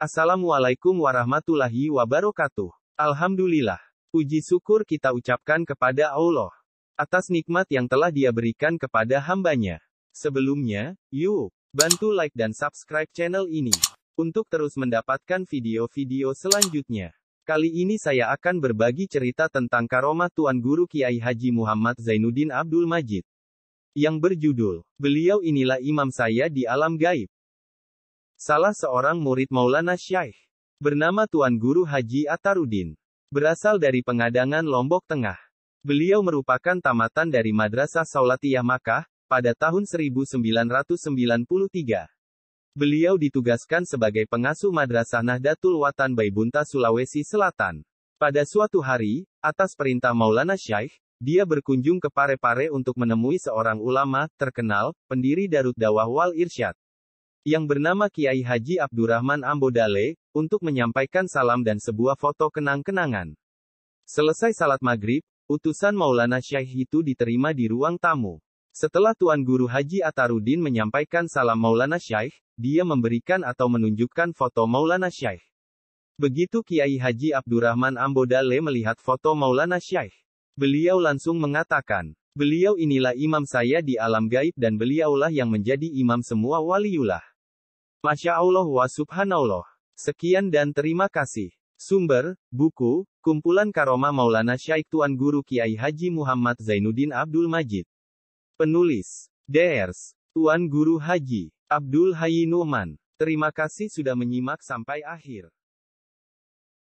Assalamualaikum warahmatullahi wabarakatuh. Alhamdulillah. Puji syukur kita ucapkan kepada Allah atas nikmat yang telah Dia berikan kepada hambanya. Sebelumnya, yuk bantu like dan subscribe channel ini untuk terus mendapatkan video-video selanjutnya. Kali ini saya akan berbagi cerita tentang karomah Tuan Guru Kiai Haji Muhammad Zainuddin Abdul Majid yang berjudul "Beliau Inilah Imam Saya di Alam Gaib". Salah seorang murid Maulana Syaikh, bernama Tuan Guru Haji Atarudin, berasal dari pengadangan Lombok Tengah. Beliau merupakan tamatan dari Madrasah Saulatiyah Makkah, pada tahun 1993. Beliau ditugaskan sebagai pengasuh Madrasah Nahdlatul Watan Baibunta Sulawesi Selatan. Pada suatu hari, atas perintah Maulana Syaikh, dia berkunjung ke Parepare -Pare untuk menemui seorang ulama terkenal, pendiri Darut Dawah Wal Irsyad yang bernama Kiai Haji Abdurrahman Ambodale, untuk menyampaikan salam dan sebuah foto kenang-kenangan. Selesai salat maghrib, utusan Maulana Syekh itu diterima di ruang tamu. Setelah Tuan Guru Haji Atarudin menyampaikan salam Maulana Syekh, dia memberikan atau menunjukkan foto Maulana Syekh. Begitu Kiai Haji Abdurrahman Ambodale melihat foto Maulana Syekh, beliau langsung mengatakan, beliau inilah imam saya di alam gaib dan beliaulah yang menjadi imam semua waliullah. Masya Allah wa subhanallah. Sekian dan terima kasih. Sumber, buku, kumpulan Karoma Maulana Syaikh Tuan Guru Kiai Haji Muhammad Zainuddin Abdul Majid. Penulis, Ders, Tuan Guru Haji, Abdul Hayi Numan. Terima kasih sudah menyimak sampai akhir.